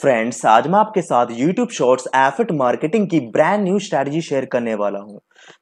friends आज मैं आपके साथ यूट्यूब शॉर्ट्स एफिट मार्केटिंग की ब्रांड न्यू स्ट्रैटेजी शेयर करने वाला हूं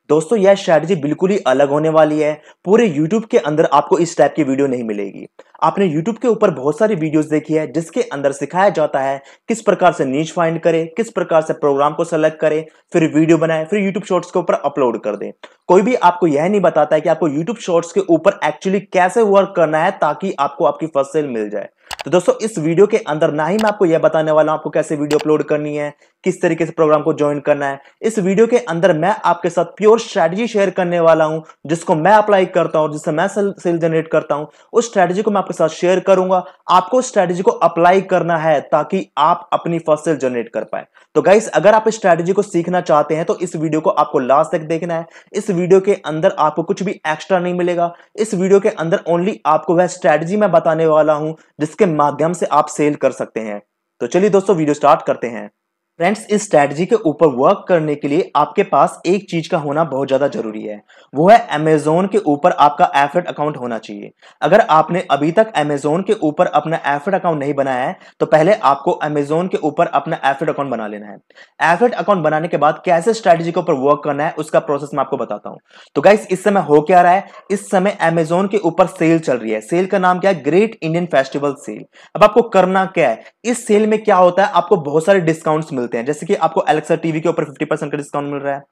दोस्तों यह स्ट्रैटेजी बिल्कुल ही अलग होने वाली है पूरे यूट्यूब के अंदर आपको इस टाइप की वीडियो नहीं मिलेगी आपने यूट्यूब के ऊपर बहुत सारी वीडियोस देखी है जिसके अंदर सिखाया जाता है किस प्रकार से नीच फाइंड करें किस प्रकार से प्रोग्राम को सेलेक्ट करें फिर वीडियो बनाए फिर यूट्यूब शॉर्ट्स के ऊपर अपलोड कर दे कोई भी आपको यह नहीं बताता है कि आपको यूट्यूब शॉर्ट्स के ऊपर एक्चुअली कैसे वर्क करना है ताकि आपको आपकी फर्स्ट सेल मिल जाए तो दोस्तों इस वीडियो के अंदर ना ही मैं आपको यह बताने वाला हूं आपको कैसे वीडियो अपलोड करनी है किस तरीके से प्रोग्राम को ज्वाइन करना है इस वीडियो के अंदर मैं आपके साथ प्योर स्ट्रैटेजी शेयर करने वाला हूं जिसको मैं अप्लाई करता हूं जिससे मैं सेल जनरेट करता हूं उस स्ट्रेटजी को मैं आपके साथ शेयर करूंगा आपको स्ट्रेटजी को अप्लाई करना है ताकि आप अपनी फर्स्ट सेल जनरेट कर पाए तो गाइस अगर आप इस स्ट्रैटेजी को सीखना चाहते हैं तो इस वीडियो को आपको लास्ट तक देखना है इस वीडियो के अंदर आपको कुछ भी एक्स्ट्रा नहीं मिलेगा इस वीडियो के अंदर ओनली आपको वह स्ट्रैटेजी मैं बताने वाला हूं जिसके माध्यम से आप सेल कर सकते हैं तो चलिए दोस्तों वीडियो स्टार्ट करते हैं फ्रेंड्स इस स्ट्रैटेजी के ऊपर वर्क करने के लिए आपके पास एक चीज का होना बहुत ज्यादा जरूरी है वो है अमेजोन के ऊपर आपका एफर्ट अकाउंट होना चाहिए अगर आपने अभी तक अमेजोन के ऊपर अपना एफर्ट अकाउंट नहीं बनाया है तो पहले आपको अमेजोन के ऊपर अपना एफर्ट अकाउंट बना लेना है एफर्ट अकाउंट बनाने के बाद कैसे स्ट्रैटेजी के ऊपर वर्क करना है उसका प्रोसेस मैं आपको बताता हूँ तो गाइस इस समय हो क्या रहा है इस समय अमेजोन के ऊपर सेल चल रही है सेल का नाम क्या है ग्रेट इंडियन फेस्टिवल सेल अब आपको करना क्या है इस सेल में क्या होता है आपको बहुत सारे डिस्काउंट मिल देते हैं जैसे कि आपको एलेक्सा टीवी के ऊपर फिफ्टी परसेंट का डिस्काउंट मिल रहा है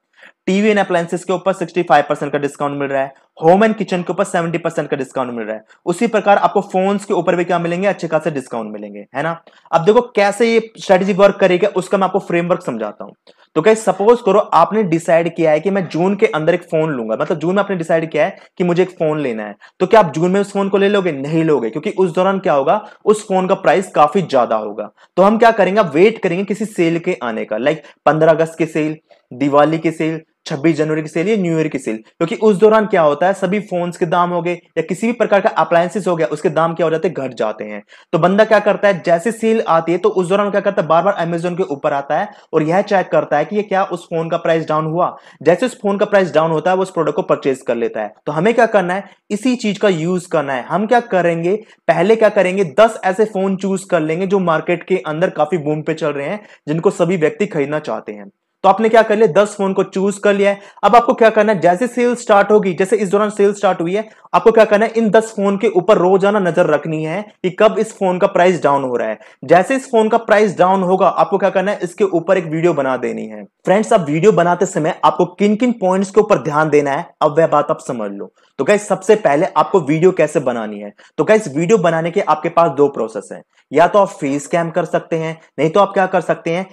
टीवी एंड अप्लायसेस के ऊपर 65 परसेंट का डिस्काउंट मिल रहा है होम एंड किचन के ऊपर 70 परसेंट का डिस्काउंट मिल रहा है उसी प्रकार आपको फोन्स के ऊपर भी क्या मिलेंगे अच्छे खासे डिस्काउंट मिलेंगे है ना अब देखो कैसे ये स्ट्रेटेजी वर्क करेगा उसका मैं आपको फ्रेमवर्क समझाता हूं तो क्या सपोज करो आपने डिसाइड किया है कि मैं जून के अंदर एक फोन लूंगा मतलब जून में आपने डिसाइड किया है कि मुझे एक फोन लेना है तो क्या आप जून में उस फोन को ले लोगे नहीं लोगे क्योंकि उस दौरान क्या होगा उस फोन का प्राइस काफी ज्यादा होगा तो हम क्या करेंगे वेट करेंगे किसी सेल के आने का लाइक पंद्रह अगस्त की सेल दिवाली की सेल 26 जनवरी की सेल या न्यू ईयर की सेल क्योंकि उस दौरान क्या होता है सभी फोन्स के दाम हो गए या किसी भी प्रकार का अप्लायंसेस हो गया उसके दाम क्या हो जाते हैं घट जाते हैं तो बंदा क्या करता है जैसे सेल आती है तो उस दौरान क्या करता है बार बार अमेजोन के ऊपर आता है और यह चेक करता है कि यह क्या उस फोन का प्राइस डाउन हुआ जैसे उस फोन का प्राइस डाउन होता है वो उस प्रोडक्ट को परचेज कर लेता है तो हमें क्या करना है इसी चीज का यूज करना है हम क्या करेंगे पहले क्या करेंगे दस ऐसे फोन चूज कर लेंगे जो मार्केट के अंदर काफी बूम पे चल रहे हैं जिनको सभी व्यक्ति खरीदना चाहते हैं तो आपने क्या कर लिया दस फोन को चूज कर लिया है अब आपको क्या करना है जैसे सेल स्टार्ट होगी जैसे इस दौरान सेल स्टार्ट हुई है आपको क्या करना है इन दस फोन के ऊपर रोजाना नजर रखनी है कि कब इस फोन का प्राइस डाउन हो रहा है जैसे इस फोन का प्राइस डाउन होगा आपको क्या करना है इसके ऊपर एक वीडियो बना देनी है फ्रेंड्स आप वीडियो बनाते समय आपको किन किन पॉइंट्स के ऊपर ध्यान देना है अब वह बात आप समझ लो तो क्या सबसे पहले आपको वीडियो कैसे बनानी है तो गाइज वीडियो बनाने के आपके पास दो प्रोसेस है या तो आप फेस कैम कर सकते हैं नहीं तो आप क्या कर सकते हैं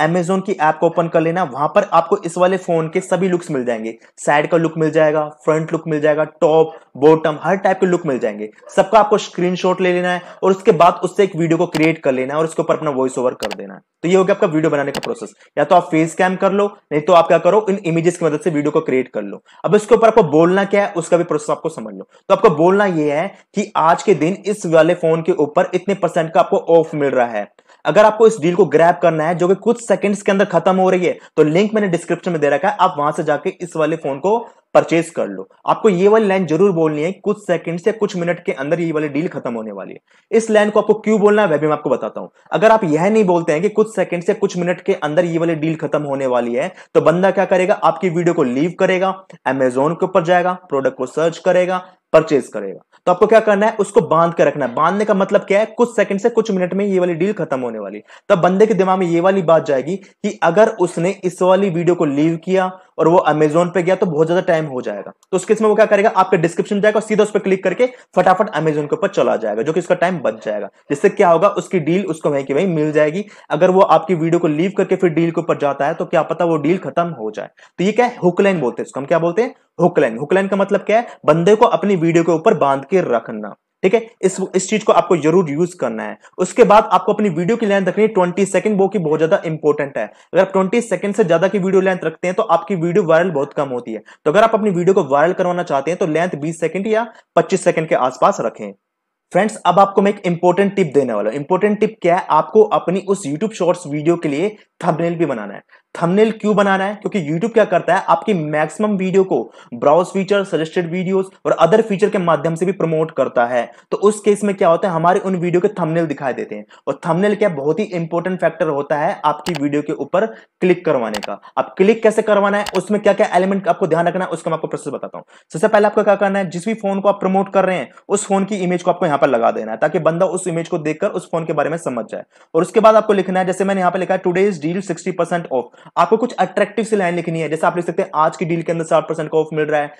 अमेजोन की ऐप को ओपन कर लेना वहां पर आपको इस वाले फोन के सभी लुक्स मिल जाएंगे साइड का लुक मिल जाएगा फ्रंट लुक मिल जाएगा टॉप बॉटम हर टाइप के लुक मिल जाएंगे सबका आपको स्क्रीनशॉट ले लेना है और उसके बाद उससे एक वीडियो को क्रिएट कर लेना है और उसके ऊपर अपना वॉइस ओवर कर देना है तो ये हो गया आपका वीडियो बनाने का प्रोसेस या तो आप फेस कैम कर लो नहीं तो आप क्या करो इन इमेजेस की मदद से वीडियो को क्रिएट कर लो अब इसके ऊपर आपको बोलना क्या है उसका भी प्रोसेस आपको समझ लो तो आपको बोलना यह है कि आज के दिन इस वाले फोन के ऊपर इतने परसेंट का आपको ऑफ मिल रहा है अगर आपको इस डील को ग्रैब करना है जो कि कुछ सेकंड्स के अंदर खत्म हो रही है तो लिंक मैंने डिस्क्रिप्शन में दे रखा है आप वहां से जाके इस वाले फोन को परचेज कर लो आपको ये वाली लाइन जरूर बोलनी है कुछ सेकंड से कुछ मिनट के अंदर ये वाली डील खत्म होने वाली है इस लाइन को आपको क्यों बोलना है वह भी मैं आपको बताता हूं अगर आप यह नहीं बोलते हैं कि कुछ सेकंड से कुछ मिनट के अंदर ये वाली डील खत्म होने वाली है तो बंदा क्या करेगा आपकी वीडियो को लीव करेगा एमेजोन के ऊपर जाएगा प्रोडक्ट को सर्च करेगा परचेज करेगा तो आपको क्या करना है उसको बांध के रखना है बांधने का मतलब क्या है कुछ सेकंड से कुछ मिनट में ये वाली डील खत्म होने वाली तब बंदे के दिमाग में ये वाली बात जाएगी कि अगर उसने इस वाली वीडियो को लीव किया और वो अमेजोन पे गया तो बहुत ज्यादा टाइम हो जाएगा तो उसके इसमें वो क्या करेगा आपके डिस्क्रिप्शन जाएगा और सीधा उस पर क्लिक करके फटाफट अमेजोन के ऊपर चला जाएगा जो कि उसका टाइम बच जाएगा जिससे क्या होगा उसकी डील उसको वहीं की वहीं मिल जाएगी अगर वो आपकी वीडियो को लीव करके फिर डील के ऊपर जाता है तो क्या पता वो डील खत्म हो जाए तो ये क्या है लाइन बोलते हैं इसको हम क्या बोलते हैं हुकलैन हुकलैन का मतलब क्या है बंदे को अपनी वीडियो के ऊपर बांध के रखना ठीक है इस इस चीज को आपको जरूर यूज करना है उसके बाद आपको अपनी वीडियो की लेंथ रखनी है ट्वेंटी सेकंड वो की बहुत ज्यादा इंपॉर्टेंट है अगर आप ट्वेंटी सेकंड से ज्यादा की वीडियो लेंथ रखते हैं तो आपकी वीडियो वायरल बहुत कम होती है तो अगर आप अपनी वीडियो को वायरल करवाना चाहते हैं तो लेंथ बीस सेकंड या पच्चीस सेकंड के आसपास रखें फ्रेंड्स अब आपको मैं एक इंपॉर्टेंट टिप देने वाला हूँ इंपॉर्टेंट टिप क्या है आपको अपनी उस यूट्यूब शॉर्ट्स वीडियो के लिए थंबनेल भी बनाना है थंबनेल क्यों बनाना है क्योंकि YouTube क्या करता है आपकी मैक्सिमम वीडियो को ब्राउज फीचर सजेस्टेड वीडियोस और अदर फीचर के माध्यम से भी प्रमोट करता है तो उस केस में क्या होता है हमारे उन वीडियो के थंबनेल दिखाई देते हैं और थंबनेल क्या बहुत ही इंपॉर्टेंट फैक्टर होता है आपकी वीडियो के ऊपर क्लिक करवाने का आप क्लिक कैसे करवाना है उसमें क्या क्या एलिमेंट आपको ध्यान रखना है उसका मैं आपको प्रोसेस बताता हूँ सबसे पहले आपको क्या करना है जिस भी फोन को आप प्रमोट कर रहे हैं उस फोन की इमेज को आपको यहाँ पर लगा देना है ताकि बंदा उस इमेज को देखकर उस फोन के बारे में समझ जाए और उसके बाद आपको लिखना है जैसे मैंने यहाँ पर लिखा है टूडेज डील सिक्सटी ऑफ आपको कुछ अट्रैक्टिव से लाइन लिखनी है जैसे आप लिख सकते हैं आज की डील के अंदर साठ परसेंट का ऑफ मिल रहा है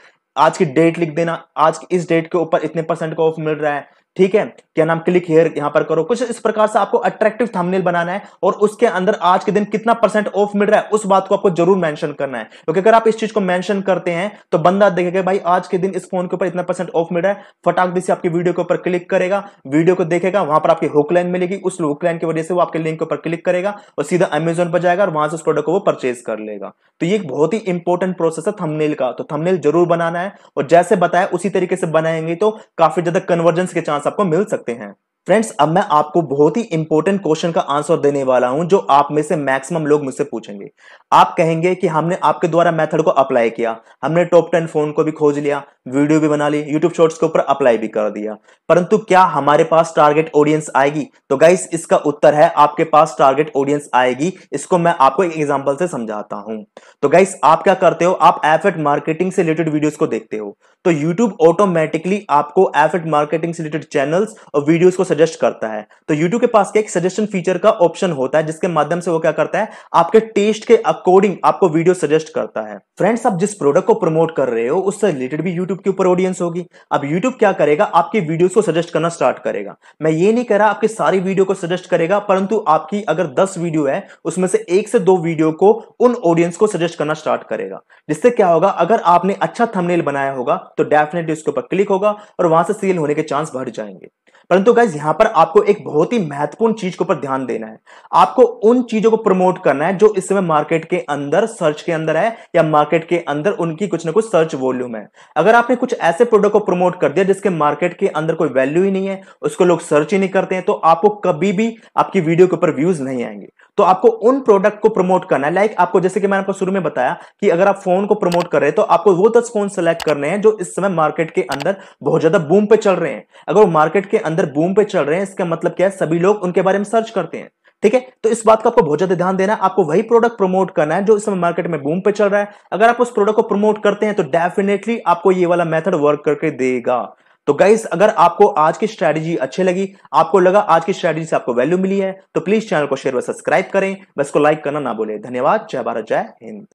आज की डेट लिख देना आज की इस डेट के ऊपर इतने परसेंट का ऑफ मिल रहा है ठीक है क्या नाम क्लिक हेयर यहां पर करो कुछ इस प्रकार से आपको अट्रैक्टिव थंबनेल बनाना है और उसके अंदर आज के दिन कितना परसेंट ऑफ मिल रहा है उस बात को आपको जरूर मेंशन करना है क्योंकि अगर आप इस चीज को मेंशन करते हैं तो बंदा देखेगा भाई आज के दिन इस फोन के ऊपर इतना परसेंट ऑफ मिल रहा है फटाक से आपकी वीडियो के ऊपर क्लिक करेगा वीडियो को देखेगा वहां पर आपकी हुक लाइन मिलेगी उस हुक लाइन की वजह से वो आपके लिंक के ऊपर क्लिक करेगा और सीधा अमेजोन पर जाएगा और वहां से उस प्रोडक्ट को वो परचेज कर लेगा तो ये एक बहुत ही इंपॉर्टेंट प्रोसेस है थंबनेल का तो थंबनेल जरूर बनाना है और जैसे बताया उसी तरीके से बनाएंगे तो काफी ज्यादा कन्वर्जेंस के चांस आपको मिल सकते हैं फ्रेंड्स अब मैं आपको बहुत ही इंपॉर्टेंट क्वेश्चन का आंसर देने वाला हूं जो आप में से मैक्सिमम लोग मुझसे पूछेंगे आप कहेंगे कि हमने आपके द्वारा मेथड को अप्लाई किया हमने टॉप टेन फोन को भी खोज लिया वीडियो भी बना ली यूट्यूब शॉर्ट्स के ऊपर अप्लाई भी कर दिया परंतु क्या हमारे पास टारगेट ऑडियंस आएगी तो गाइस इसका उत्तर है आपके पास टारगेट ऑडियंस आएगी इसको मैं आपको एक एग्जाम्पल से समझाता हूँ तो गाइस आप क्या करते हो आप एफेट मार्केटिंग से रिलेटेड वीडियोज को देखते हो तो यूट्यूब ऑटोमेटिकली आपको एफेट मार्केटिंग से रिलेटेड चैनल और वीडियोज को सजेस्ट करता है तो YouTube के पास क्या एक सजेशन फीचर का ऑप्शन होता है जिसके माध्यम से वो क्या करता है आपके टेस्ट के अकॉर्डिंग आपको वीडियो सजेस्ट करता है फ्रेंड्स आप जिस प्रोडक्ट को प्रमोट कर रहे हो उससे रिलेटेड भी YouTube के ऊपर ऑडियंस होगी अब YouTube क्या करेगा आपकी वीडियोस को सजेस्ट करना स्टार्ट करेगा मैं ये नहीं कह रहा आपकी सारी वीडियो को सजेस्ट करेगा परंतु आपकी अगर दस वीडियो है उसमें से एक से दो वीडियो को उन ऑडियंस को सजेस्ट करना स्टार्ट करेगा जिससे क्या होगा अगर आपने अच्छा थंबनेल बनाया होगा तो डेफिनेटली उसके ऊपर क्लिक होगा और वहां से सील होने के चांस बढ़ जाएंगे परंतु गाइज यहां यहां पर आपको एक बहुत ही महत्वपूर्ण चीज के ऊपर ध्यान देना है आपको उन चीजों को प्रमोट करना है जो इस समय मार्केट के अंदर सर्च के अंदर है या मार्केट के अंदर उनकी कुछ ना कुछ सर्च वॉल्यूम है अगर आपने कुछ ऐसे प्रोडक्ट को प्रमोट कर दिया जिसके मार्केट के अंदर कोई वैल्यू ही नहीं है उसको लोग सर्च ही नहीं करते हैं तो आपको कभी भी आपकी वीडियो के ऊपर व्यूज नहीं आएंगे तो आपको उन प्रोडक्ट को प्रमोट करना है लाइक आपको जैसे कि मैंने आपको शुरू में बताया कि अगर आप फोन को प्रमोट कर रहे हैं तो आपको वो दस फोन सेलेक्ट करने हैं जो इस समय मार्केट के अंदर बहुत ज्यादा बूम पे चल रहे हैं अगर वो मार्केट के अंदर बूम पे चल रहे हैं इसका मतलब क्या है सभी लोग उनके बारे में सर्च करते हैं ठीक है तो इस बात का आपको बहुत ज्यादा ध्यान देना है आपको वही प्रोडक्ट प्रमोट करना है जो इस समय मार्केट में बूम पे चल रहा है अगर आप उस प्रोडक्ट को प्रमोट करते हैं तो डेफिनेटली आपको ये वाला मेथड वर्क करके देगा तो गाइस अगर आपको आज की स्ट्रेटजी अच्छी लगी आपको लगा आज की स्ट्रेटजी से आपको वैल्यू मिली है तो प्लीज चैनल को शेयर व सब्सक्राइब करें बस को लाइक करना ना बोले धन्यवाद जय भारत जय हिंद